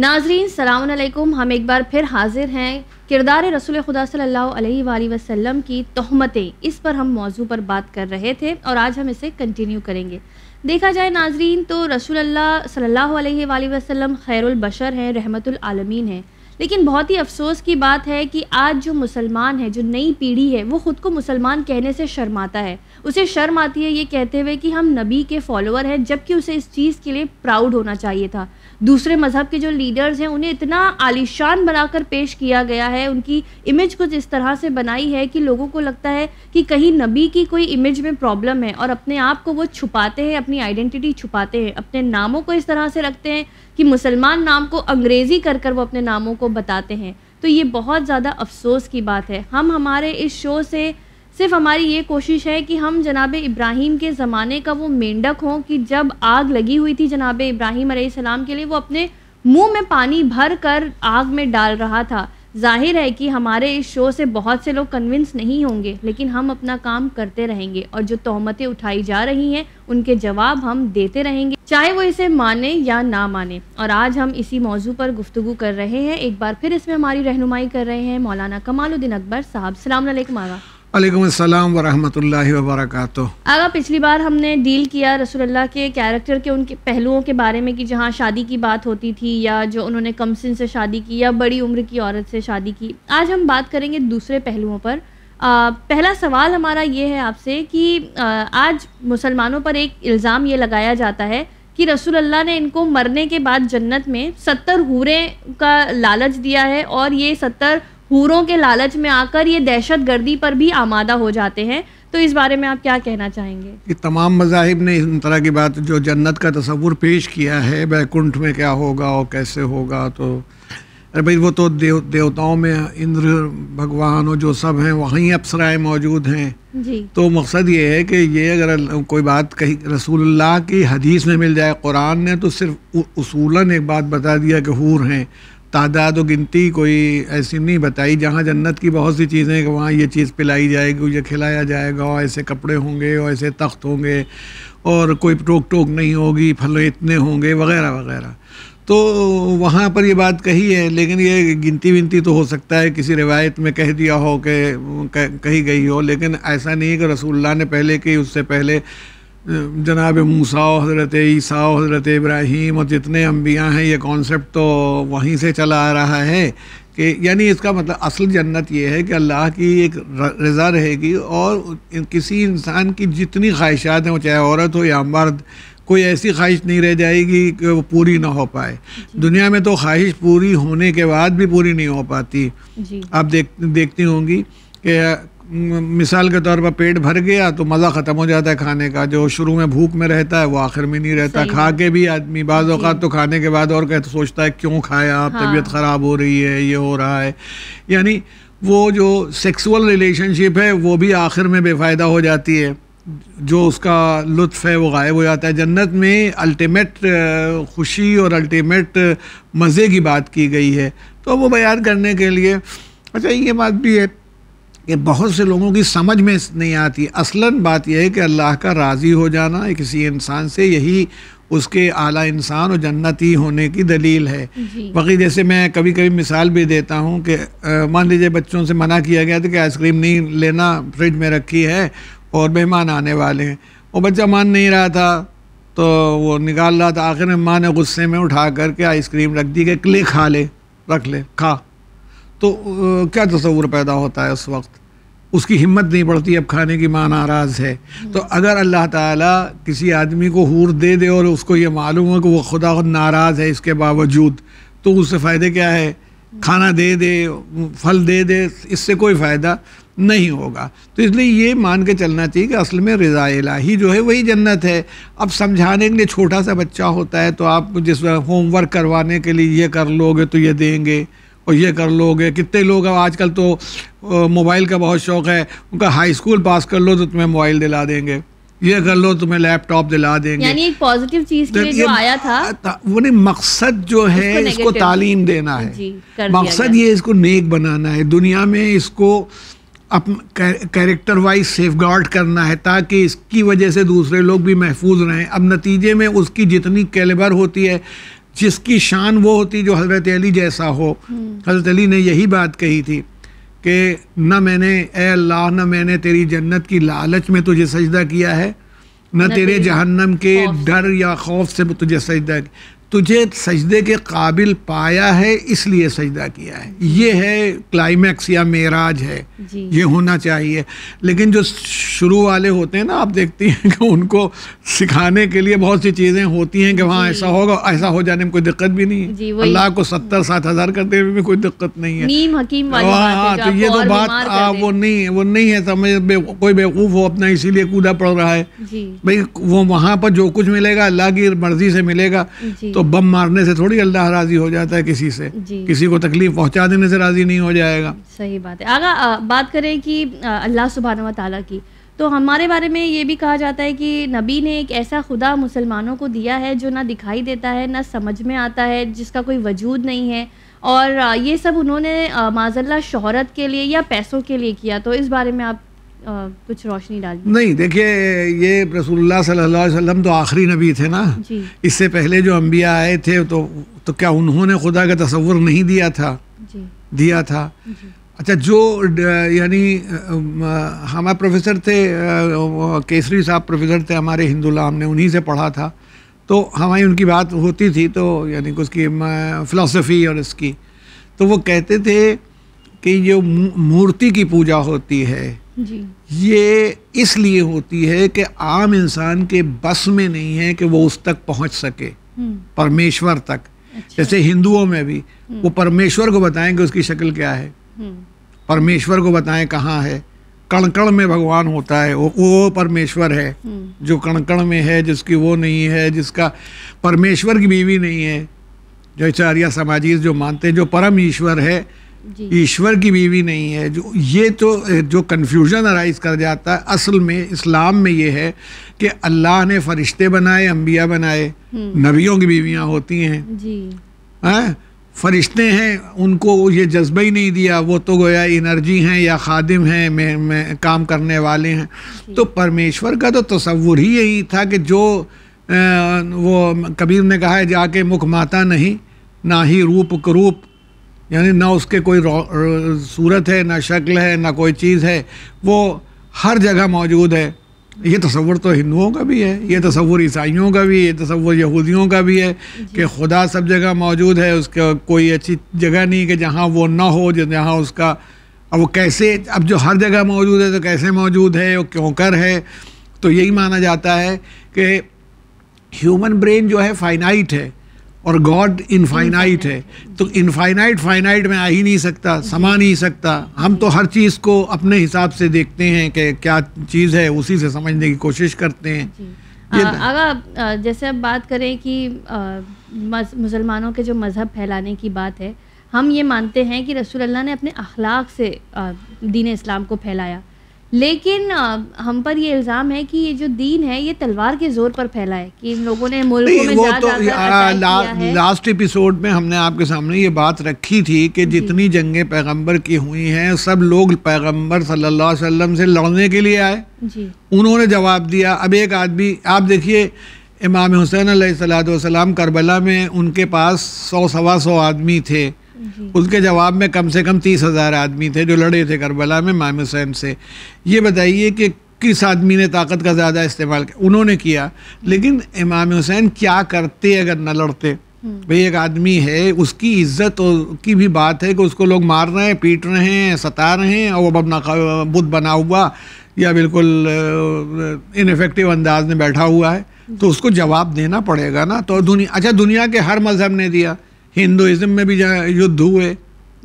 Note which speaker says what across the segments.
Speaker 1: नाजरीन सलामकुम हम एक बार फिर हाजिर हैं किरदार रसूल खुदा सल्लल्लाहु अलैहि वसल्लम की तहमतें इस पर हम मौजू पर बात कर रहे थे और आज हम इसे कंटिन्यू करेंगे देखा जाए नाजरीन तो रसूल सल्लल्लाहु अलैहि वसल्लम खैरुलबशर हैं रहमतमीन हैं लेकिन बहुत ही अफसोस की बात है कि आज जो मुसलमान है जो नई पीढ़ी है वो ख़ुद को मुसलमान कहने से शर्माता है उसे शर्म आती है ये कहते हुए कि हम नबी के फॉलोअर हैं जबकि उसे इस चीज़ के लिए प्राउड होना चाहिए था दूसरे मज़हब के जो लीडर्स हैं उन्हें इतना आलिशान बनाकर पेश किया गया है उनकी इमेज कुछ इस तरह से बनाई है कि लोगों को लगता है कि कहीं नबी की कोई इमेज में प्रॉब्लम है और अपने आप को वो छुपाते हैं अपनी आइडेंटिटी छुपाते हैं अपने नामों को इस तरह से रखते हैं कि मुसलमान नाम को अंग्रेज़ी कर कर वो अपने नामों को बताते हैं तो ये बहुत ज़्यादा अफसोस की बात है हम हमारे इस शो से सिर्फ हमारी ये कोशिश है कि हम जनाब इब्राहिम के ज़माने का वो मेंढक हों कि जब आग लगी हुई थी जनाब इब्राहिम सलाम के लिए वो अपने मुंह में पानी भर कर आग में डाल रहा था जाहिर है कि हमारे इस शो से बहुत से लोग कन्विंस नहीं होंगे लेकिन हम अपना काम करते रहेंगे और जो तोहमतें उठाई जा रही हैं उनके जवाब हम देते रहेंगे चाहे वो इसे माने या ना माने और आज हम इसी मौजू पर गुफ्तु कर रहे हैं एक बार फिर इसमें हमारी रहनुमाई कर रहे हैं मौलाना कमालुद्दीन अकबर साहब सलाम आगा
Speaker 2: वालेकुम वरहमतुल्लाहि वबरकातुहू
Speaker 1: आगा पिछली बार हमने डील किया रसोल्ला के कैरेक्टर के उनके पहलुओं के बारे में कि जहाँ शादी की बात होती थी या जो उन्होंने कम सिन से शादी की या बड़ी उम्र की औरत से शादी की आज हम बात करेंगे दूसरे पहलुओं पर आ, पहला सवाल हमारा ये है आपसे कि आ, आज मुसलमानों पर एक इल्ज़ाम ये लगाया जाता है कि रसूल अल्लाह ने इनको मरने के बाद जन्नत में सत्तर हूरें का लालच दिया है और ये सत्तर हूरों के लालच में आकर ये दहशत गर्दी पर भी आमादा हो जाते हैं तो इस बारे में आप क्या कहना चाहेंगे
Speaker 2: कि तमाम मजाहब ने इन तरह की बात जो जन्नत का तस्वुर पेश किया है बैकुंठ में क्या होगा और कैसे होगा तो अरे भाई वो तो देव देवताओं में इंद्र भगवान और जो सब हैं वहीं अप्सराएं मौजूद हैं जी तो मकसद ये है कि ये अगर कोई बात कही रसूलुल्लाह की हदीस में मिल जाए कुरान ने तो सिर्फ उसूलन एक बात बता दिया कि हूर हैं तादाद व गिनती कोई ऐसी नहीं बताई जहाँ जन्नत की बहुत सी चीज़ें हैं कि वहाँ ये चीज़ पिलाई जाएगी ये खिलाया जाएगा और ऐसे कपड़े होंगे और ऐसे तख्त होंगे और कोई टोक टोक नहीं होगी फल इतने होंगे वगैरह वगैरह तो वहाँ पर ये बात कही है लेकिन ये गिनती विनती तो हो सकता है किसी रिवायत में कह दिया हो कि कही गई हो लेकिन ऐसा नहीं है कि रसूल्ला ने पहले कि उससे पहले जनाब मूसा हज़रत ईसा हज़रत इब्राहिम और जितने अम्बिया हैं ये कॉन्सेप्ट तो वहीं से चला आ रहा है कि यानी इसका मतलब असल जन्नत ये है कि अल्लाह की एक रज़ा रहेगी और किसी इंसान की जितनी ख्वाहिशात हैं वो चाहे औरत हो या मर्द कोई ऐसी ख्वाहिश नहीं रह जाएगी कि वो पूरी ना हो पाए दुनिया में तो ख्वाहिश पूरी होने के बाद भी पूरी नहीं हो पाती आप देख देखती होंगी कि मिसाल के तौर पर पेट भर गया तो मज़ा ख़त्म हो जाता है खाने का जो शुरू में भूख में रहता है वो आखिर में नहीं रहता खा के भी आदमी बाज़ अवत तो खाने के बाद और कहते तो सोचता है क्यों खाया हाँ। तबीयत ख़राब हो रही है ये हो रहा है यानी वो जो सेक्सुअल रिलेशनशिप है वो भी आखिर में बेफ़ायदा हो जाती है जो उसका लुत्फ़ है वो गायब हो जाता है जन्नत में अल्टीमेट खुशी और अल्टीमेट मज़े की बात की गई है तो वो बयान करने के लिए अच्छा ये बात भी है कि बहुत से लोगों की समझ में नहीं आती असलन बात यह है कि अल्लाह का राज़ी हो जाना किसी इंसान से यही उसके आला इंसान और जन्नती होने की दलील है बाकी जैसे मैं कभी कभी मिसाल भी देता हूँ कि मान लीजिए बच्चों से मना किया गया था कि आइसक्रीम नहीं लेना फ्रिज में रखी है और मेहमान आने वाले हैं वो बच्चा मान नहीं रहा था तो वो निकाल रहा था आखिर में माँ ने गुस्से में उठा करके आइसक्रीम रख दी कि ले खा ले रख ले खा तो क्या तस्वूर पैदा होता है उस वक्त उसकी हिम्मत नहीं बढ़ती अब खाने की माँ नाराज़ है तो अगर अल्लाह ताला किसी आदमी को हूर दे दे और उसको ये मालूम हो कि वो खुदा खुद नाराज़ है इसके बावजूद तो उससे फ़ायदे क्या है खाना दे दे फल दे दे इससे कोई फ़ायदा नहीं होगा तो इसलिए ये मान के चलना चाहिए कि असल में रज़ा इलाही जो है वही जन्नत है अब समझाने के लिए छोटा सा बच्चा होता है तो आप जिस होमवर्क करवाने के लिए ये कर लोगे तो ये देंगे और ये कर लोगे कितने लोग अब आजकल तो मोबाइल का बहुत शौक है उनका हाई स्कूल पास कर लो तो तुम्हें मोबाइल दिला देंगे ये कर लो तो तुम्हें लैपटॉप दिला देंगे यानी
Speaker 1: एक पॉजिटिव चीज तो जो आया था वो नहीं मकसद जो है इसको, इसको तालीम देना है मकसद
Speaker 2: ये इसको नेक बनाना है दुनिया में इसको कैरेक्टर वाइज सेफ गार्ड करना है ताकि इसकी वजह से दूसरे लोग भी महफूज रहें अब नतीजे में उसकी जितनी कैलेबर होती है जिसकी शान वो होती जो हज़रत अली जैसा हो हम्म। हज़रत अली ने यही बात कही थी कि न मैंने ए अल्लाह न मैंने तेरी जन्नत की लालच में तुझे सजदा किया है न तेरे जहन्नम के डर या खौफ से तुझे सजदा तुझे सजदे के काबिल पाया है इसलिए सजदा किया है ये है क्लाइमैक्स या मेराज है ये होना चाहिए लेकिन जो शुरू वाले होते हैं ना आप देखती हैं कि उनको सिखाने के लिए बहुत सी चीज़ें होती हैं कि वहाँ ऐसा होगा ऐसा हो जाने में कोई दिक्कत भी नहीं है अल्लाह को सत्तर सात हज़ार कर देने में भी कोई दिक्कत नहीं
Speaker 1: है वहाँ हाँ, हाँ तो ये तो बात हाँ, वो
Speaker 2: नहीं है वो नहीं है समझ कोई बेवकूफ़ हो अपना इसीलिए कूदा पड़ रहा है भाई वो वहाँ पर जो कुछ मिलेगा अल्लाह की मर्ज़ी से मिलेगा तो तो बम मारने से थोड़ी अल्लाह राजी हो जाता है किसी से किसी को तकलीफ पहुंचा देने से राजी नहीं हो जाएगा
Speaker 1: सही बात है आगा आ, बात करें कि अल्लाह सुबहान तला की तो हमारे बारे में ये भी कहा जाता है कि नबी ने एक ऐसा खुदा मुसलमानों को दिया है जो ना दिखाई देता है ना समझ में आता है जिसका कोई वजूद नहीं है और ये सब उन्होंने माजल्ला शहरत के लिए या पैसों के लिए किया तो इस बारे में आप कुछ रोशनी डाल
Speaker 2: नहीं देखिए ये रसोल्ला तो आखिरी नबी थे ना इससे पहले जो अम्बिया आए थे तो तो क्या उन्होंने खुदा का तस्वुर नहीं दिया था दिया था अच्छा जो यानी हमारे प्रोफेसर थे केसरी साहब प्रोफेसर थे हमारे हिंदुल्ला हमने उन्हीं से पढ़ा था तो हमारी उनकी बात होती थी तो यानी उसकी फ़िलासफ़ी और इसकी तो वो कहते थे कि जो मूर्ति की पूजा होती है जी। ये इसलिए होती है कि आम इंसान के बस में नहीं है कि वो उस तक पहुंच सके हम्म। परमेश्वर तक अच्छा। जैसे हिंदुओं में भी हम्म। वो परमेश्वर को बताएं कि उसकी शक्ल क्या है हम्म। परमेश्वर को बताएं कहाँ है कणकण में भगवान होता है वो वो परमेश्वर है जो कणकण में है जिसकी वो नहीं है जिसका परमेश्वर की बीवी नहीं है जो आचार्य समाजी जो मानते हैं जो परम ईश्वर है ईश्वर की बीवी नहीं है जो ये तो जो कन्फ्यूजन अराइज कर जाता है असल में इस्लाम में ये है कि अल्लाह ने फरिश्ते बनाए अम्बिया बनाए हम्म। नबियों की बीवियाँ होती हैं है? फरिश्ते हैं उनको ये जज्बा ही नहीं दिया वो तो गोया इनर्जी हैं या खादिम हैं मैं, मैं काम करने वाले हैं तो परमेश्वर का तो तस्वुर ही यही था कि जो आ, वो कबीर ने कहा है जाके मुख माता नहीं ना ही रूप करूप यानी ना उसके कोई सूरत है ना शक्ल है ना कोई चीज़ है वो हर जगह मौजूद है ये तस्वर तो हिंदुओं का भी है ये तस्वुर ईसाइयों का भी है ये तस्वर यहूदियों का भी है कि खुदा सब जगह मौजूद है उसका कोई अच्छी जगह नहीं कि जहाँ वो ना हो जहाँ उसका अब वो कैसे अब जो हर जगह मौजूद है तो कैसे मौजूद है वो क्यों कर है तो यही माना जाता है कि ह्यूमन ब्रेन जो है फाइनाइट है और गॉड इनफाइनाइट है तो इनफाइनाइट फाइनाइट में आ ही नहीं सकता समा नहीं सकता हम तो हर चीज़ को अपने हिसाब से देखते हैं कि क्या चीज़ है उसी से समझने की कोशिश करते हैं
Speaker 1: तो- आगा जैसे अब बात करें कि मुसलमानों के जो मज़हब फैलाने की बात है हम ये मानते हैं कि अल्लाह ने अपने अखलाक से दीन इस्लाम को फैलाया लेकिन हम पर ये इल्ज़ाम है कि ये जो दीन है ये तलवार के जोर पर फैला है कि इन लोगों ने मुल्क में जा तो आ, ला,
Speaker 2: लास्ट एपिसोड में हमने आपके सामने ये बात रखी थी कि जितनी जंगें पैगंबर की हुई हैं सब लोग पैगंबर सल्लल्लाहु अलैहि वसल्लम से लड़ने के लिए आए उन्होंने जवाब दिया अब एक आदमी आप देखिए इमाम हुसैन सलाम करबला में उनके पास सौ सवा सौ आदमी थे उसके जवाब में कम से कम तीस हज़ार आदमी थे जो लड़े थे करबला में माम हुसैन से ये बताइए कि किस आदमी ने ताकत का ज़्यादा इस्तेमाल किया उन्होंने किया लेकिन इमाम हुसैन क्या करते अगर न लड़ते हम्म। भाई एक आदमी है उसकी इज्जत की भी बात है कि उसको लोग मार रहे हैं पीट रहे हैं सता रहे हैं और अपना बुद्ध बना हुआ या बिल्कुल इनफेक्टिव अंदाज में बैठा हुआ है तो उसको जवाब देना पड़ेगा ना तो दुनिया अच्छा दुनिया के हर मज़हब ने दिया हिंदुज़म में भी युद्ध हुए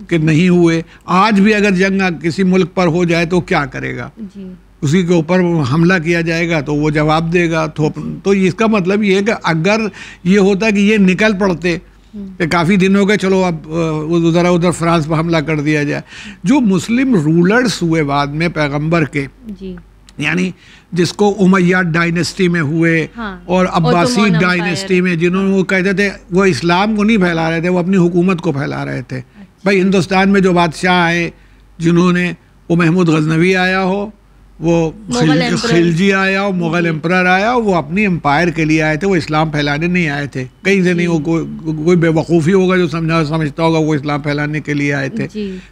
Speaker 2: कि नहीं हुए आज भी अगर जंग किसी मुल्क पर हो जाए तो क्या करेगा जी। उसी के ऊपर हमला किया जाएगा तो वो जवाब देगा तो तो इसका मतलब ये है कि अगर ये होता कि ये निकल पड़ते हम्म। कि काफ़ी दिन हो गए चलो अब उधर उधर फ्रांस पर हमला कर दिया जाए जो मुस्लिम रूलर्स हुए बाद में पैगंबर के यानी जिसको उमैया डायनेस्टी में हुए हाँ, और अब्बासी डायनेस्टी में जिन्होंने वो कहते थे वो इस्लाम को नहीं फैला रहे थे वो अपनी हुकूमत को फैला रहे थे अच्छा। भाई हिंदुस्तान में जो बादशाह आए जिन्होंने वो महमूद गजनवी आया हो वो खिल, खिलजी आया और मुगल एम्पर आया और वो अपनी एम्पायर के लिए आए थे वो इस्लाम फैलाने नहीं आए थे कहीं से नहीं वो कोई कोई बेवकूफ़ी होगा जो समझा समझता होगा वो इस्लाम फैलाने के लिए आए थे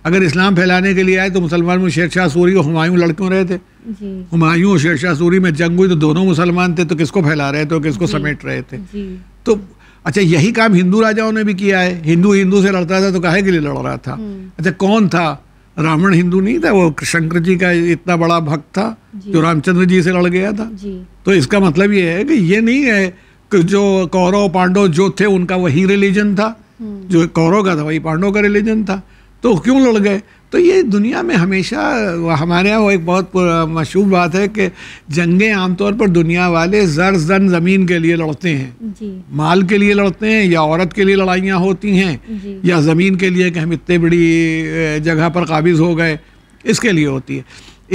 Speaker 2: अगर इस्लाम फैलाने के लिए आए तो मुसलमान में शेरशाह सूरी और हमायूं लड़कों रहे थे हमायूं और शेरशाह सूरी में जंग हुई तो दोनों मुसलमान थे तो किसको फैला रहे थे और किसको समेट रहे थे तो अच्छा यही काम हिंदू राजाओं ने भी किया है हिंदू हिंदू से लड़ता था तो काहे के लिए लड़ रहा था हम्म। अच्छा कौन था रावण हिंदू नहीं था वो शंकर जी का इतना बड़ा भक्त था जो तो रामचंद्र जी से लड़ गया था तो इसका मतलब ये है कि ये नहीं है कि जो कौरव पांडव जो थे उनका वही रिलीजन था हम्म। जो कौरव का था वही पांडव का रिलीजन था तो क्यों लड़ गए तो ये दुनिया में हमेशा हमारे यहाँ वो एक बहुत मशहूर बात है कि जंगें आमतौर पर दुनिया वाले जर जन ज़मीन के लिए लड़ते हैं
Speaker 3: जी। माल
Speaker 2: के लिए लड़ते हैं या औरत के लिए लड़ाइयाँ होती हैं या ज़मीन के लिए कि हम इतने बड़ी जगह पर काबिज हो गए इसके लिए होती है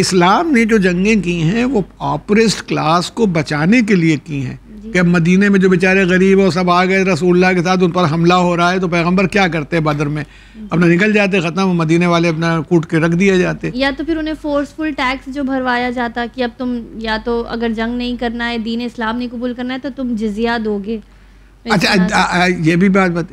Speaker 2: इस्लाम ने जो जंगें की हैं वो ऑपरेस्ट क्लास को बचाने के लिए की हैं कि मदीने में जो बेचारे गरीब और सब आ गए रसूल्ला के साथ उन पर हमला हो रहा है तो पैगंबर क्या करते बदर में अपना निकल जाते ख़त्म मदीने वाले अपना कूट के रख दिए जाते
Speaker 1: या तो फिर उन्हें फोर्सफुल टैक्स जो भरवाया जाता कि अब तुम या तो अगर जंग नहीं करना है दीन इस्लाम नहीं कबूल करना है तो तुम जजिया दोगे
Speaker 2: तो अच्छा आ, आ, ये भी बात बात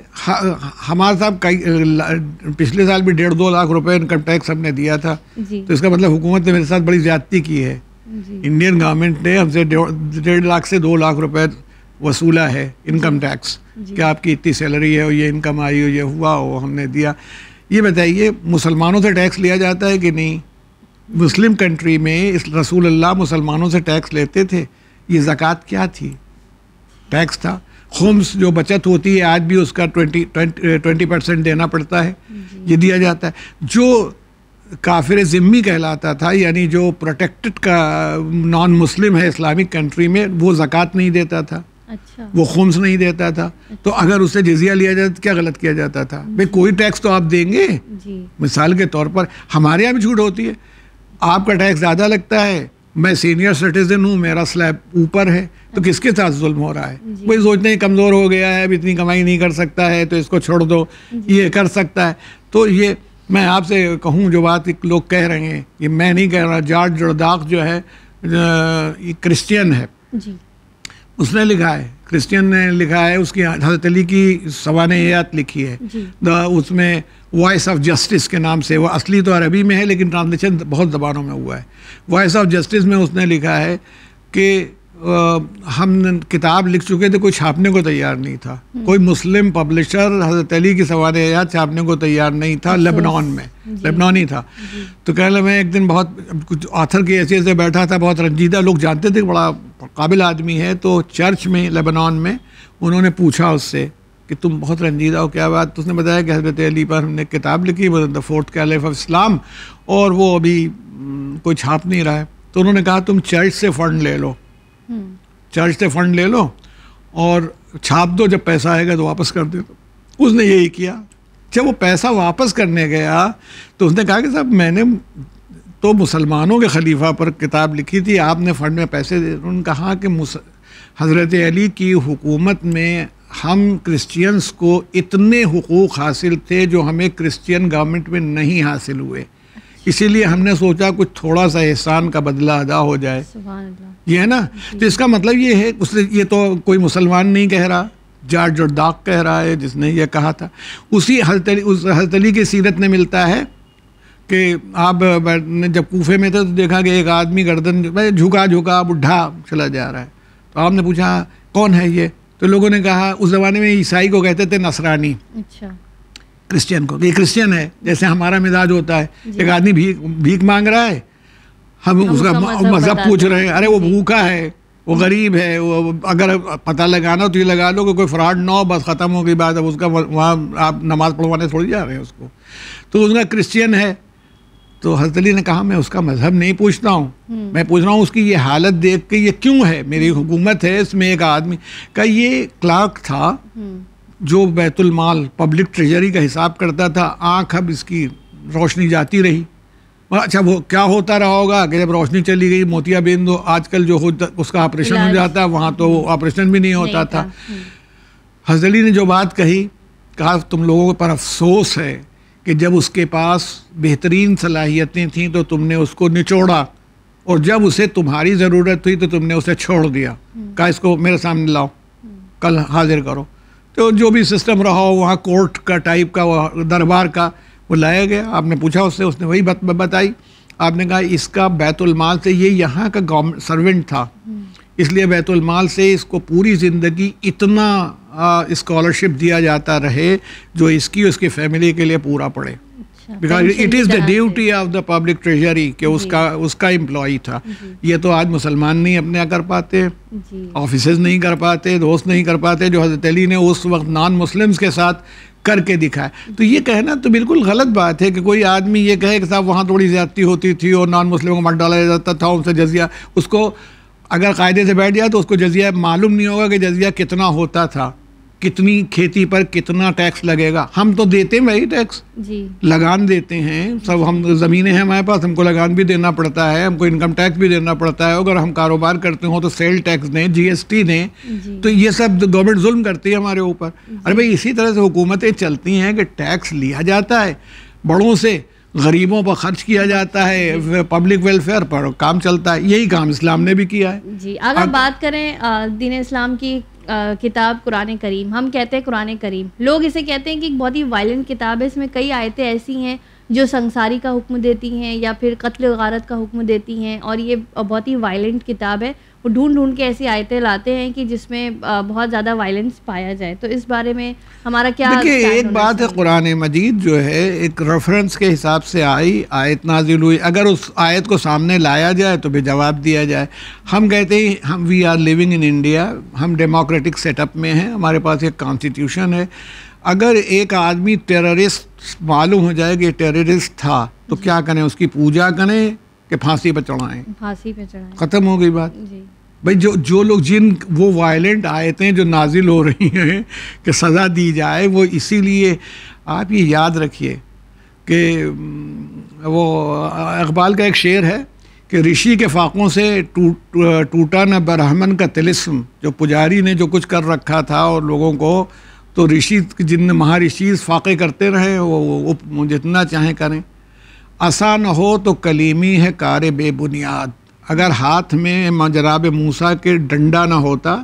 Speaker 2: हमारे साहब कई पिछले साल भी डेढ़ दो लाख रुपए इनकम टैक्स हमने दिया था तो इसका मतलब हुकूमत ने मेरे साथ बड़ी ज्यादती की है इंडियन गवर्नमेंट ने हमसे डेढ़ लाख से दो लाख रुपए वसूला है इनकम टैक्स कि आपकी इतनी सैलरी है और ये इनकम आई हो ये हुआ हो हमने दिया ये बताइए मुसलमानों से टैक्स लिया जाता है कि नहीं मुस्लिम कंट्री में इस रसूल अल्लाह मुसलमानों से टैक्स लेते थे ये ज़क़़त क्या थी टैक्स था होम्स जो बचत होती है आज भी उसका ट्वेंटी ट्वेंटी परसेंट देना पड़ता है ये दिया जाता है जो काफिर ज़िम्मी कहलाता था यानी जो प्रोटेक्टेड का नॉन मुस्लिम है इस्लामिक कंट्री में वो ज़क़़त नहीं देता था अच्छा वो खुम्स नहीं देता था तो अच्छा। तो अगर उसे जजिया लिया जाता तो क्या गलत किया जाता था भाई कोई टैक्स तो आप देंगे मिसाल के तौर पर हमारे यहाँ भी छूट होती है आपका टैक्स ज़्यादा लगता है मैं सीनियर सिटीज़न हूँ मेरा स्लैब ऊपर है तो अच्छा। किसके साथ जुल्म हो रहा है कोई सोचते हैं कमज़ोर हो गया है अब इतनी कमाई नहीं कर सकता है तो इसको छोड़ दो ये कर सकता है तो ये मैं आपसे कहूँ जो बात एक लोग कह रहे हैं ये मैं नहीं कह रहा जॉर्ज जोड़दाक जो है ये क्रिश्चियन है जी उसने लिखा है क्रिश्चियन ने लिखा है उसकी हजरत अली की सवान यात लिखी है द उसमें वॉइस ऑफ जस्टिस के नाम से वो असली तो अरबी में है लेकिन ट्रांसलेशन बहुत ज़बानों में हुआ है वॉइस ऑफ जस्टिस में उसने लिखा है कि हम किताब लिख चुके थे कोई छापने को तैयार नहीं था कोई मुस्लिम पब्लिशर हज़रत अली की सवार हयात छापने को तैयार नहीं था लेबनान में लेबनान ही था तो कह रहे मैं एक दिन बहुत कुछ ऑथर के ऐसे ऐसे बैठा था बहुत रंजीदा लोग जानते थे बड़ा काबिल आदमी है तो चर्च में लेबनान में उन्होंने पूछा उससे कि तुम बहुत रंजीदा हो क्या बात तो उसने बताया कि हज़रत अली पर हमने किताब लिखी the fourth caliph of Islam और वो अभी कोई छाप नहीं रहा है तो उन्होंने कहा तुम चर्च से फ़ंड ले लो से फंड ले लो और छाप दो जब पैसा आएगा तो वापस कर दे दो उसने यही किया जब वो पैसा वापस करने गया तो उसने कहा कि साहब मैंने तो मुसलमानों के खलीफा पर किताब लिखी थी आपने फ़ंड में पैसे दे उन्होंने कहा कि हज़रत अली की हुकूमत में हम क्रिश्चियंस को इतने हकूक़ हासिल थे जो हमें क्रिश्चियन गवर्नमेंट में नहीं हासिल हुए इसीलिए हमने सोचा कुछ थोड़ा सा एहसान का बदला अदा हो जाए ये है ना तो इसका मतलब ये है उसने ये तो कोई मुसलमान नहीं कह रहा जाट दाग कह रहा है जिसने ये कहा था उसी हलतली उस हलतली की सीरत में मिलता है कि आप जब कूफे में थे तो देखा कि एक आदमी गर्दन झुका झुका बुढ़ा चला जा रहा है तो आपने पूछा हाँ, कौन है ये तो लोगों ने कहा उस ज़माने में ईसाई को कहते थे नसरानी अच्छा क्रिश्चियन को कि क्रिश्चियन है जैसे हमारा मिजाज होता है एक आदमी भीख भीख मांग रहा है हम, हम उसका मज़हब पूछ रहे हैं अरे वो भूखा है वो गरीब है वो अगर पता लगाना तो ये लगा लो कि कोई फ्रॉड ना हो बस ख़त्म हो गई बात अब उसका वहाँ आप नमाज़ पढ़वाने छोड़ जा रहे हैं उसको तो उसका क्रिश्चियन है तो हजतली ने कहा मैं उसका मज़हब नहीं पूछता हूँ हम्म। मैं पूछ रहा हूँ उसकी ये हालत देख के ये क्यों है मेरी हम्म। हुकूमत है इसमें एक आदमी का ये क्लार्क था हम्म। जो बैतुल माल पब्लिक ट्रेजरी का हिसाब करता था आँख अब इसकी रोशनी जाती रही अच्छा वो क्या होता रहा होगा कि जब रोशनी चली गई मोतियाबिंद तो आजकल जो होता उसका ऑपरेशन हो जाता है वहाँ तो ऑपरेशन भी नहीं होता नहीं था, था। हम्म। हजली ने जो बात कही कहा तुम लोगों पर अफसोस है कि जब उसके पास बेहतरीन सलाहियतें थीं तो तुमने उसको निचोड़ा और जब उसे तुम्हारी ज़रूरत हुई तो तुमने उसे छोड़ दिया हम्म। कहा इसको मेरे सामने लाओ हम्म। कल हाजिर करो तो जो भी सिस्टम रहा हो वहाँ कोर्ट का टाइप का दरबार का वो लाया गया आपने पूछा उससे उसने वही बत, बताई आपने कहा इसका बैतुलमाल से ये यहाँ का गवर्नमेंट सर्वेंट था हम्म। इसलिए बैतुलमाल से इसको पूरी ज़िंदगी इतना स्कॉलरशिप दिया जाता रहे जो इसकी उसकी फैमिली के लिए पूरा पड़े
Speaker 1: because it is the
Speaker 2: duty of the public treasury कि उसका उसका एम्प्लॉय था ये तो आज मुसलमान नहीं अपने कर पाते ऑफिस नहीं कर पाते दोस्त नहीं कर पाते जो हजरत अली ने उस वक्त नॉन मुस्लिम्स के साथ करके दिखाया तो ये कहना तो बिल्कुल गलत बात है कि कोई आदमी ये कहे कि साहब वहाँ थोड़ी ज़्यादती होती थी और नॉन मुस्लिमों को मत डाला जाता था उनसे जजिया उसको अगर कायदे से बैठ जाए तो उसको जजिया मालूम नहीं होगा कि जजिया कितना होता था कितनी खेती पर कितना टैक्स लगेगा हम तो देते हैं वही टैक्स जी लगान देते हैं सब हम ज़मीनें हैं हमारे पास हमको लगान भी देना पड़ता है हमको इनकम टैक्स भी देना पड़ता है अगर हम कारोबार करते हो तो सेल टैक्स दें जीएसटी दें तो ये सब गवर्नमेंट जुल्म करती है हमारे ऊपर अरे भाई इसी तरह से हुकूमतें चलती हैं कि टैक्स लिया जाता है बड़ों से गरीबों पर खर्च किया जाता है पब्लिक वेलफेयर पर काम चलता है यही काम इस्लाम ने भी किया है
Speaker 1: जी अगर बात करें दीन इस्लाम की किताब कुरान करीम हम कहते हैं कुरान करीम लोग इसे कहते हैं कि एक बहुत ही वायलेंट किताब है इसमें कई आयतें ऐसी हैं जो संसारी का हुक्म देती हैं या फिर कत्ल गारत का हुक्म देती हैं और ये बहुत ही वायलेंट किताब है वो ढूंढ ढूंढ के ऐसी आयतें लाते हैं कि जिसमें बहुत ज़्यादा वायलेंस पाया जाए तो इस बारे में हमारा क्या देखिए एक
Speaker 2: बात है कुरान मजीद जो है एक रेफरेंस के हिसाब से आई आयत नाजिल हुई अगर उस आयत को सामने लाया जाए तो भी जवाब दिया जाए हम कहते हैं हम we are living in India हम डेमोक्रेटिक सेटअप में हैं हमारे पास एक कॉन्स्टिट्यूशन है अगर एक आदमी टेररिस्ट मालूम हो जाए कि टेररिस्ट था तो क्या करें उसकी पूजा करें कि फांसी पर चढ़ाएं
Speaker 1: फांसी पे चढ़ाएं
Speaker 2: ख़त्म हो गई बात जी भाई जो जो लोग जिन वो वायलेंट आयतें जो नाजिल हो रही हैं कि सज़ा दी जाए वो इसीलिए आप ये याद रखिए कि वो अकबाल का एक शेर है कि ऋषि के फाकों से टूट टूटा न ब्राह्मण का तिलिस्म जो पुजारी ने जो कुछ कर रखा था और लोगों को तो ऋषि जिन महारिषि फाके करते रहे वो, वो जितना चाहें करें असा न हो तो कलीमी है कार बेबुनियाद अगर हाथ में मजराब मूसा के डंडा ना होता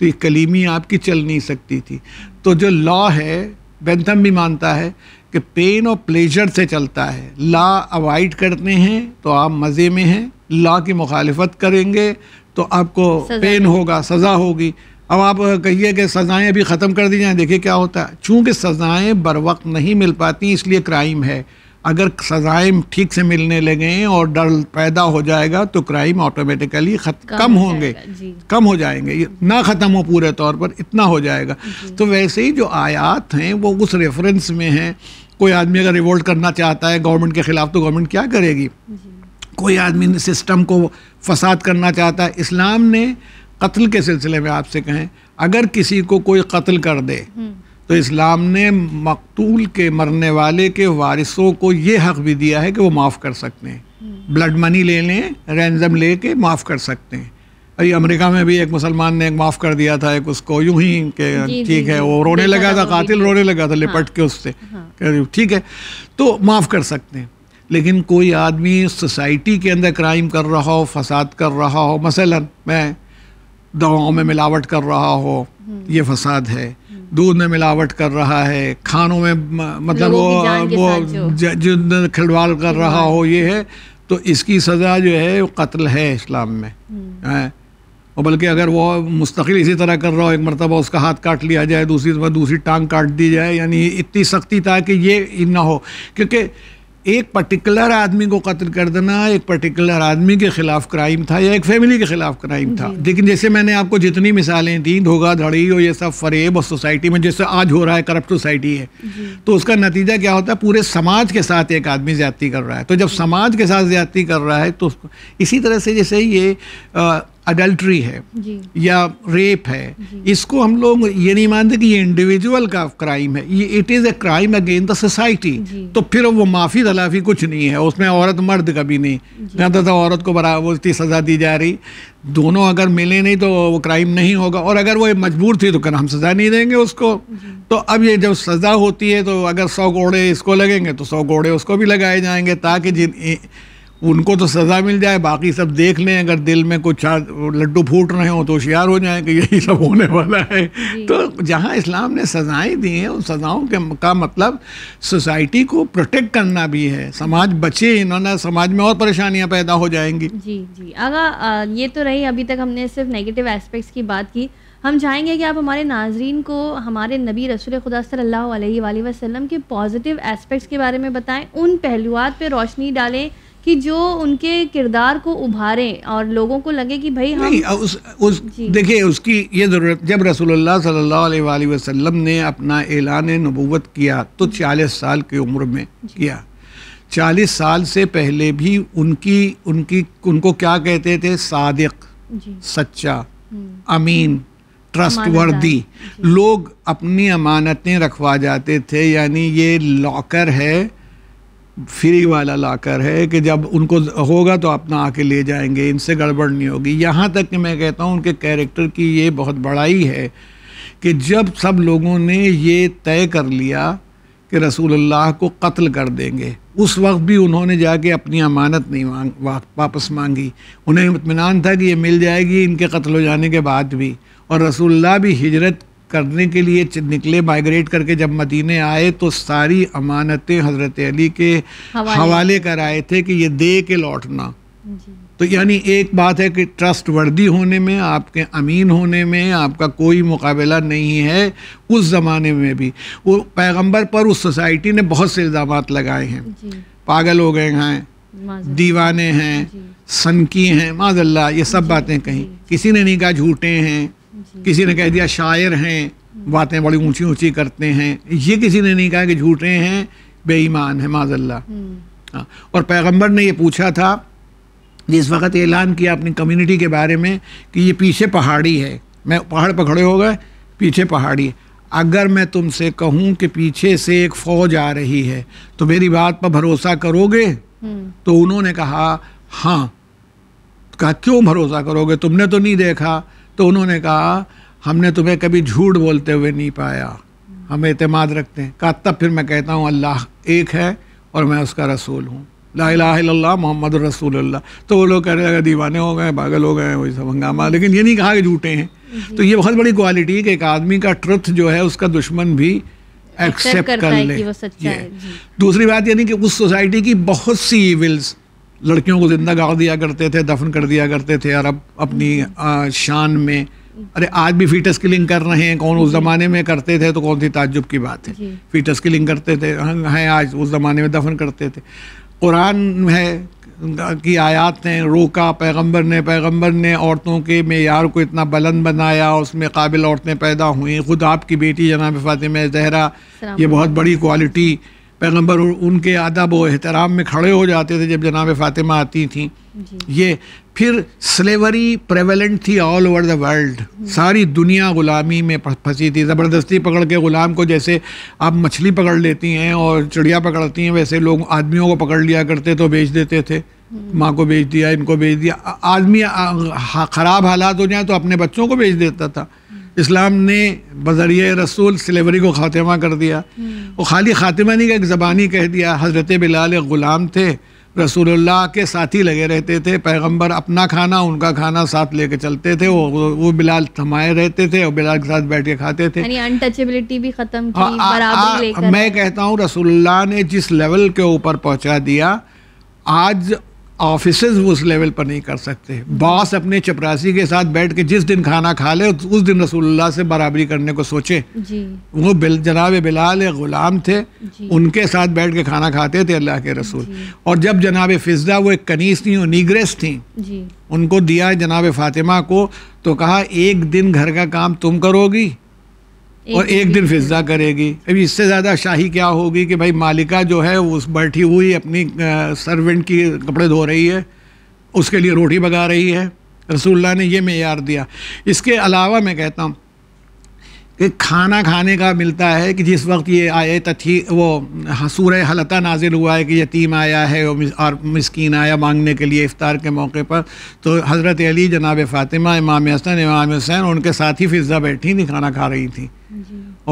Speaker 2: तो ये कलीमी आपकी चल नहीं सकती थी तो जो लॉ है बेंथम भी मानता है कि पेन और प्लेजर से चलता है ला अवॉइड करते हैं तो आप मज़े में हैं ला की मुखालफत करेंगे तो आपको पेन होगा सज़ा होगी अब आप कहिए कि सज़ाएँ अभी ख़त्म कर दी जाएँ देखिए क्या होता है चूँकि सज़ाएँ बर वक्त नहीं मिल पाती इसलिए क्राइम है अगर सजाएं ठीक से मिलने लगे और डर पैदा हो जाएगा तो क्राइम ऑटोमेटिकली कम होंगे कम हो जाएंगे ना ख़त्म हो पूरे तौर पर इतना हो जाएगा तो वैसे ही जो आयात हैं वो उस रेफरेंस में हैं कोई आदमी अगर रिवोल्ट करना चाहता है गवर्नमेंट के ख़िलाफ़ तो गवर्नमेंट क्या करेगी कोई आदमी सिस्टम को फसाद करना चाहता है इस्लाम ने कत्ल के सिलसिले में आपसे कहें अगर किसी को कोई कत्ल कर दे हम्म। तो इस्लाम ने मकतूल के मरने वाले के वारिसों को ये हक़ भी दिया है कि वो माफ़ कर सकते हैं हम्म। ब्लड मनी ले लें रैनजम ले के माफ़ कर सकते हैं अरे अमेरिका में भी एक मुसलमान ने एक माफ़ कर दिया था एक उसको यूं ही कि ठीक है वो रोने लगा था कातिल रोने लगा था लिपट हाँ। के उससे हाँ। ठीक है तो माफ़ कर सकते हैं लेकिन कोई आदमी सोसाइटी के अंदर क्राइम कर रहा हो फसाद कर रहा हो मसलन मैं दवाओं में मिलावट कर रहा हो हम्म। ये फसाद है दूध में मिलावट कर रहा है खानों में मतलब वो वो जो खिलवाड़ कर रहा हो ये है तो इसकी सज़ा जो है वो कत्ल है इस्लाम में हम्म। है और बल्कि अगर वो मुस्तकिल इसी तरह कर रहा हो एक मरतबा उसका हाथ काट लिया जाए दूसरी दूसरी टांग काट दी जाए यानी इतनी सख्ती था कि ये ना हो क्योंकि एक पर्टिकुलर आदमी को कत्ल कर देना एक पर्टिकुलर आदमी के खिलाफ क्राइम था या एक फैमिली के खिलाफ क्राइम था लेकिन जैसे मैंने आपको जितनी मिसालें दी धोखा धड़ी और ये सब फरेब और सोसाइटी में जैसे आज हो रहा है करप्ट सोसाइटी है तो उसका नतीजा क्या होता है पूरे समाज के साथ एक आदमी ज्यादती कर रहा है तो जब समाज के साथ ज्यादती कर रहा है तो इसी तरह से जैसे ये आ, अडल्ट्री है या रेप है इसको हम लोग ये नहीं मानते कि ये इंडिविजुअल का क्राइम है ये it is a crime against the society तो फिर वो माफ़ी तलाफ़ी कुछ नहीं है उसमें औरत मर्द कभी नहीं ज़्यादा तो, तो औरत को बराबर उसकी सज़ा दी जा रही दोनों अगर मिले नहीं तो वो क्राइम नहीं होगा और अगर वो मजबूर थी तो हम सज़ा नहीं देंगे उसको तो अब ये जब सज़ा होती है तो अगर सौ घोड़े इसको लगेंगे तो सौ घोड़े उसको भी लगाए जाएंगे ताकि जिन उनको तो सज़ा मिल जाए बाकी सब देख लें अगर दिल में कुछ लड्डू फूट रहे हो तो होशियार हो जाए कि यही सब होने वाला है तो जहाँ इस्लाम ने सज़ाएं दी हैं उन सज़ाओं के का मतलब सोसाइटी को प्रोटेक्ट करना भी है समाज बचे इन्होंने समाज में और परेशानियाँ पैदा हो जाएंगी
Speaker 1: जी जी आगा ये तो रही अभी तक हमने सिर्फ नेगेटिव एस्पेक्ट्स की बात की हम चाहेंगे कि आप हमारे नाजरन को हमारे नबी रसूल खुदा सल्ला वसम के पॉजिटिव एस्पेक्ट्स के बारे में बताएँ उन पहलुआत पे रोशनी डालें कि जो उनके किरदार को उभारे और लोगों को लगे कि भाई हम
Speaker 2: उस उस देखिए उसकी ये ज़रूरत जब रसूलुल्लाह सल्लल्लाहु अलैहि वसल्लम ने अपना ऐलान नबूवत किया तो चालीस साल की उम्र में किया चालीस साल से पहले भी उनकी उनकी उनको क्या कहते थे सादिक सच्चा
Speaker 3: हम्म। अमीन
Speaker 2: ट्रस्ट वर्दी लोग अपनी अमानतें रखवा जाते थे यानी ये लॉकर है फ्री वाला लाकर है कि जब उनको होगा तो अपना आके ले जाएंगे इनसे गड़बड़ नहीं होगी यहाँ तक कि मैं कहता हूँ उनके कैरेक्टर की ये बहुत बड़ाई है कि जब सब लोगों ने ये तय कर लिया कि अल्लाह को कत्ल कर देंगे उस वक्त भी उन्होंने जाके अपनी अमानत नहीं मांग वापस मांगी उन्हें इतमान था कि ये मिल जाएगी इनके कत्ल हो जाने के बाद भी और रसूलुल्लाह भी हिजरत करने के लिए निकले माइग्रेट करके जब मदीने आए तो सारी अमानतें हज़रत अली के हवाले, कर आए थे कि ये दे के लौटना तो यानी एक बात है कि ट्रस्ट वर्दी होने में आपके अमीन होने में आपका कोई मुकाबला नहीं है उस ज़माने में भी वो पैगंबर पर उस सोसाइटी ने बहुत से इल्ज़ाम लगाए हैं पागल हो गए हैं दीवाने हैं सनकी हैं माजल्ला ये सब बातें कहीं किसी ने नहीं कहा झूठे हैं किसी ने कह दिया शायर हैं बातें बड़ी ऊंची ऊंची करते हैं ये किसी ने नहीं कहा कि झूठे हैं बेईमान है माजल्ला हम्म। हाँ और पैगंबर ने ये पूछा था जिस वक्त ऐलान किया अपनी कम्युनिटी के बारे में कि ये पीछे पहाड़ी है मैं पहाड़ पर खड़े हो गए पीछे पहाड़ी अगर मैं तुमसे कहूँ कि पीछे से एक फौज आ रही है तो मेरी बात पर भरोसा करोगे
Speaker 3: हम्म।
Speaker 2: तो उन्होंने कहा हाँ कहा क्यों भरोसा करोगे तुमने तो नहीं देखा तो उन्होंने कहा हमने तुम्हें कभी झूठ बोलते हुए नहीं पाया हम एतमाद रखते हैं कहा तब फिर मैं कहता हूँ अल्लाह एक है और मैं उसका रसूल हूँ ला मोहम्मद रसूल तो वो लोग कह रहे अगर दीवाने हो गए पागल हो गए वही सब हंगामा लेकिन ये नहीं कहा कि झूठे हैं तो ये बहुत बड़ी क्वालिटी है कि एक आदमी का ट्रुथ जो है उसका दुश्मन भी एक्सेप्ट कर, कर ले दूसरी बात ये नहीं कि उस सोसाइटी की बहुत सी इविल्स लड़कियों को जिंदा गाड़ दिया करते थे दफन कर दिया करते थे और अब अपनी शान में अरे आज भी फीटस किलिंग कर रहे हैं कौन उस ज़माने में करते थे तो कौन सी ताज्जुब की बात है फीटस किलिंग करते थे हैं आज उस ज़माने में दफन करते थे कुरान है की आयात ने रोका पैगंबर ने पैगंबर ने औरतों के मैार को इतना बुलंद बनाया उसमें काबिल औरतें पैदा हुई खुद आपकी बेटी जनाब फातिमा जहरा ये बहुत बड़ी क्वालिटी पैगंबर उनके आदब व एहतराम में खड़े हो जाते थे जब जनाब फातिमा आती थी ये फिर स्लेवरी प्रेवलेंट थी ऑल ओवर द वर्ल्ड सारी दुनिया ग़ुलामी में फंसी थी ज़बरदस्ती पकड़ के ग़ुलाम को जैसे आप मछली पकड़ लेती हैं और चिड़िया पकड़ती हैं वैसे लोग आदमियों को पकड़ लिया करते तो बेच देते थे हम्म। माँ को बेच दिया इनको बेच दिया आदमी ख़राब हालात हो जाए तो अपने बच्चों को बेच देता था इस्लाम ने बजरिए रसूल सिलेवरी को ख़ात्मा कर दिया हम्म। वो खाली ख़ात्मा नहीं का एक ज़बानी कह दिया हज़रत बिलाल ग़ुलाम थे रसूलुल्लाह के साथ ही लगे रहते थे पैगंबर अपना खाना उनका खाना साथ लेके चलते थे वो वो बिलाल थमाए रहते थे और बिलाल के साथ बैठ के खाते थे
Speaker 1: अनटचेबिलिटी भी ख़त्म की आ, आ, आ, मैं
Speaker 2: कहता हूँ रसूलुल्लाह ने जिस लेवल के ऊपर पहुँचा दिया आज ऑफिस उस लेवल पर नहीं कर सकते बॉस अपने चपरासी के साथ बैठ के जिस दिन खाना खा ले उस दिन रसूलुल्लाह से बराबरी करने को सोचे जी। वो बिल जनाब बिलाल ग़ुलाम थे उनके साथ बैठ के खाना खाते थे अल्लाह के रसूल और जब जनाब फिजा वो एक कनीस थी और नीग्रेस थी उनको दिया जनाब फातिमा को तो कहा एक दिन घर का काम तुम करोगी और एक दिन फिजा करेगी अभी इससे ज़्यादा शाही क्या होगी कि भाई मालिका जो है उस बैठी हुई अपनी सर्वेंट की कपड़े धो रही है उसके लिए रोटी पका रही है रसूल्ला ने यह मैार दिया इसके अलावा मैं कहता हूँ कि खाना खाने का मिलता है कि जिस वक्त ये आए तथी तो वो सूर हलता नाजिल हुआ है कि यतीम आया है और मस्किन आया मांगने के लिए इफ़ार के मौके पर तो हज़रत अली जनाब फ़ातिमा इमाम हसन इमाम हसैन उनके साथ ही फिज़ा बैठी थी खाना खा रही थी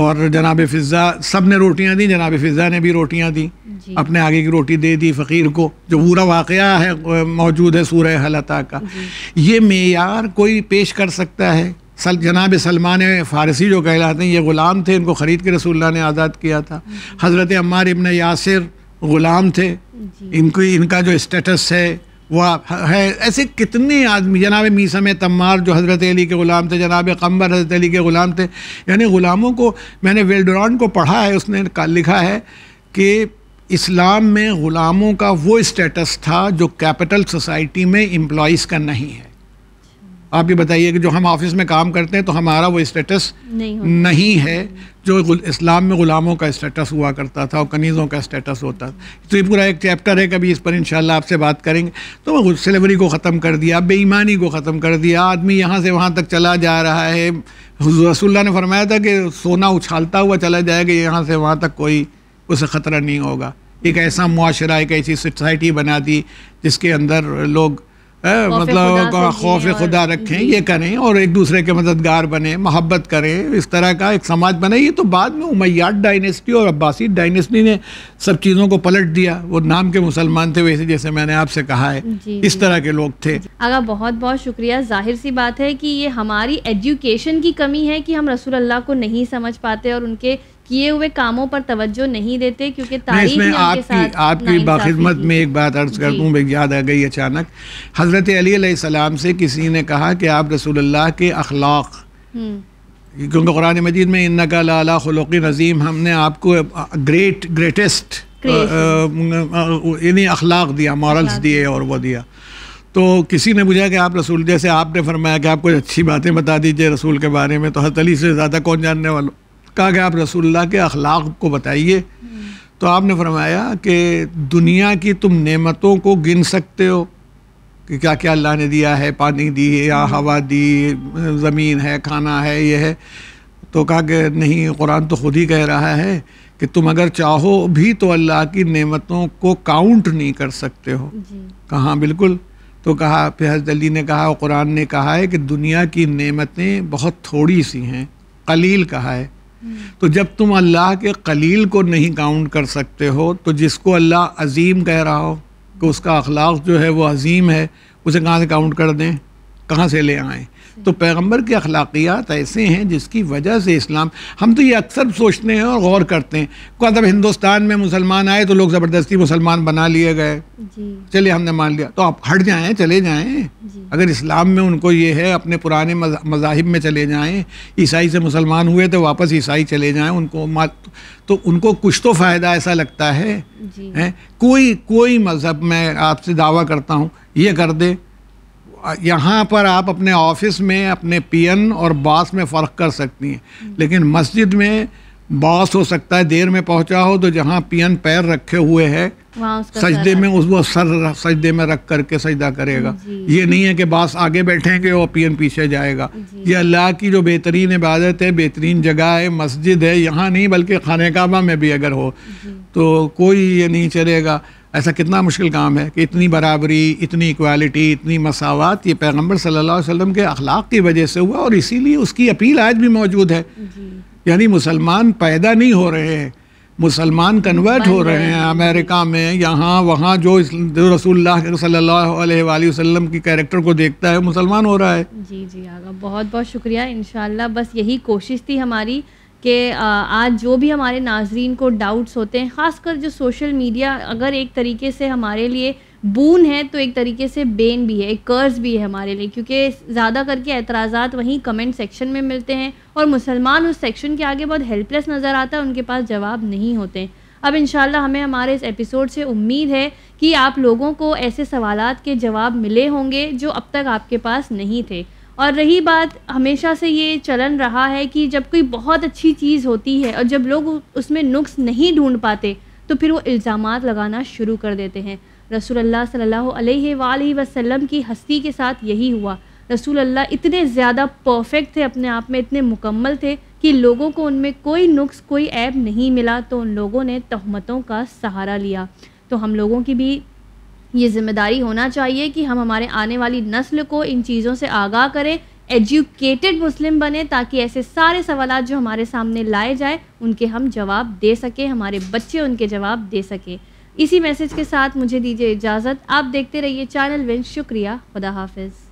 Speaker 2: और जनाब फिज़ा सब ने रोटियाँ दी जनाब फिज़ा ने भी रोटियाँ दी अपने आगे की रोटी दे दी फ़कीर को जो पूरा वाक़ है मौजूद है सूर हलता का ये मैार कोई पेश कर सकता है सल जनाब सलमान फ़ारसी जो कहलाते हैं ये ग़ुलाम थे इनको ख़रीद के रसूलुल्लाह ने आज़ाद किया था हज़रत अम्मार इबन यासिर ग़ुलाम थे इनको इनका जो स्टेटस है वह है ऐसे कितने आदमी जनाब मीसम तम्मार जो हज़रत अली के ग़ुलाम थे जनाब कम्बर हज़रत अली के ग़ुलाम थे यानी ग़ुलामों को मैंने वेल्डरॉन को पढ़ा है उसने लिखा है कि इस्लाम में ग़ुलामों का वो स्टेटस था जो कैपिटल सोसाइटी में एम्प्लॉज़ का नहीं है आप ये बताइए कि जो हम ऑफिस में काम करते हैं तो हमारा वो स्टेटस
Speaker 3: नहीं, नहीं
Speaker 2: है जो इस्लाम में ग़ुलामों का स्टेटस हुआ करता था और कनीज़ों का स्टेटस होता था तो ये पूरा एक चैप्टर है कभी इस पर इंशाल्लाह आपसे बात करेंगे तो वो सिलेवरी को ख़त्म कर दिया बेईमानी को ख़त्म कर दिया आदमी यहाँ से वहाँ तक चला जा रहा है रसुल्ला ने फरमाया था कि सोना उछालता हुआ चला जाएगा यहाँ से वहाँ तक कोई उसे ख़तरा नहीं होगा एक ऐसा माशरा एक ऐसी सोसाइटी बना दी जिसके अंदर लोग मतलब खौफ खुदा रखें ये करें और एक दूसरे के मददगार बने मोहब्बत करें इस तरह का एक समाज बने ये तो बाद में उमैयाद डायनेस्टी और अब्बासी डायनेस्टी ने सब चीज़ों को पलट दिया वो नाम के मुसलमान थे वैसे जैसे मैंने आपसे कहा है इस तरह के लोग थे
Speaker 1: आगा बहुत बहुत शुक्रिया जाहिर सी बात है कि ये हमारी एजुकेशन की कमी है कि हम रसूल अल्लाह को नहीं समझ पाते और उनके किए हुए कामों पर तवज्जो नहीं देते क्योंकि तारीख आपकी आपकी बाखिदमत
Speaker 2: में एक बात अर्ज कर दूँ याद आ गई अचानक हज़रत अलीसम से किसी ने कहा कि आप रसूल के अखलाक
Speaker 3: हम्म।
Speaker 2: क्योंकि कुरान मजीद में इन का नज़ीम हमने आपको ग्रेट ग्रेटेस्ट इन्हीं अखलाक दिया मॉरल्स दिए और वो दिया तो किसी ने पूछा कि आप रसूल जैसे आपने फरमाया कि आप कुछ अच्छी बातें बता दीजिए रसूल के बारे में तो हतली से ज़्यादा कौन जानने वालों कहा कि आप रसूलुल्लाह के अखलाक को बताइए तो आपने फरमाया कि दुनिया की तुम नेमतों को गिन सकते हो कि क्या क्या अल्लाह ने दिया है पानी दी है या हम्म। हवा दी ज़मीन है खाना है ये है तो कहा कि नहीं कुरान तो खुद ही कह रहा है कि तुम अगर चाहो भी तो अल्लाह की नेमतों को काउंट नहीं कर सकते हो कहाँ बिल्कुल तो कहा फिर हजरत अली ने कहा और कुरान ने कहा है कि दुनिया की नेमतें बहुत थोड़ी सी हैं कलील कहा है तो जब तुम अल्लाह के कलील को नहीं काउंट कर सकते हो तो जिसको अल्लाह अजीम कह रहा हो कि उसका अखलाक जो है वो अजीम है उसे कहाँ से काउंट कर दें कहाँ से ले आएँ तो पैगम्बर के अखलाकियात ऐसे हैं जिसकी वजह से इस्लाम हम तो ये अक्सर सोचते हैं और गौर करते हैं जब हिंदुस्तान में मुसलमान आए तो लोग ज़बरदस्ती मुसलमान बना लिए गए चलिए हमने मान लिया तो आप हट जाएँ चले जाएँ अगर इस्लाम में उनको ये है अपने पुराने मजाहिब में चले जाएँ ईसाई से मुसलमान हुए तो वापस ईसाई चले जाएँ उनको तो उनको कुछ तो फ़ायदा ऐसा लगता है कोई कोई मज़हब मैं आपसे दावा करता हूँ ये कर दे यहाँ पर आप अपने ऑफिस में अपने पियन और बॉस में फ़र्क कर सकती हैं लेकिन मस्जिद में बॉस हो सकता है देर में पहुँचा हो तो जहाँ पियन पैर रखे हुए है
Speaker 3: सजदे में
Speaker 2: उस वो सर सजदे में रख करके सजदा करेगा ये नहीं है कि बास आगे बैठेंगे और पियन पीछे जाएगा ये अल्लाह की जो बेहतरीन इबादत है बेहतरीन जगह है मस्जिद है यहाँ नहीं बल्कि खाने काबा में भी अगर हो तो कोई ये नहीं चलेगा ऐसा कितना मुश्किल काम है कि इतनी बराबरी इतनी इक्वालिटी इतनी मसावत ये पैगम्बर सल्लल्लाहु अलैहि वसल्लम के अखलाक की वजह से हुआ और इसीलिए उसकी अपील आज भी मौजूद है यानी मुसलमान पैदा नहीं हो रहे हैं मुसलमान कन्वर्ट हो रहे हैं अमेरिका में यहाँ वहाँ जो रसूल सल्ला वसम की कैरेक्टर को देखता है मुसलमान हो रहा है
Speaker 1: जी जी आगा बहुत बहुत शुक्रिया इन बस यही कोशिश थी हमारी कि आज जो भी हमारे नाजरीन को डाउट्स होते हैं ख़ासकर जो सोशल मीडिया अगर एक तरीके से हमारे लिए बून है तो एक तरीके से बेन भी है एक कर्ज भी है हमारे लिए क्योंकि ज़्यादा करके एतराज़ात वहीं कमेंट सेक्शन में मिलते हैं और मुसलमान उस सेक्शन के आगे बहुत हेल्पलेस नज़र आता है उनके पास जवाब नहीं होते हैं अब इन हमें हमारे इस एपिसोड से उम्मीद है कि आप लोगों को ऐसे सवाल के जवाब मिले होंगे जो अब तक आपके पास नहीं थे और रही बात हमेशा से ये चलन रहा है कि जब कोई बहुत अच्छी चीज़ होती है और जब लोग उसमें नुक्स नहीं ढूंढ पाते तो फिर वो इल्ज़ाम लगाना शुरू कर देते हैं रसूल अल्लाह सल्लल्लाहु अलैहि वसल्लम की हस्ती के साथ यही हुआ रसूल अल्लाह इतने ज़्यादा परफेक्ट थे अपने आप में इतने मुकम्मल थे कि लोगों को उनमें कोई नुक्स कोई ऐप नहीं मिला तो उन लोगों ने तहमतों का सहारा लिया तो हम लोगों की भी ये जिम्मेदारी होना चाहिए कि हम हमारे आने वाली नस्ल को इन चीज़ों से आगाह करें एजुकेटेड मुस्लिम बने ताकि ऐसे सारे सवाल जो हमारे सामने लाए जाए उनके हम जवाब दे सकें हमारे बच्चे उनके जवाब दे सकें इसी मैसेज के साथ मुझे दीजिए इजाज़त आप देखते रहिए चैनल विन शुक्रिया खुदा हाफिज़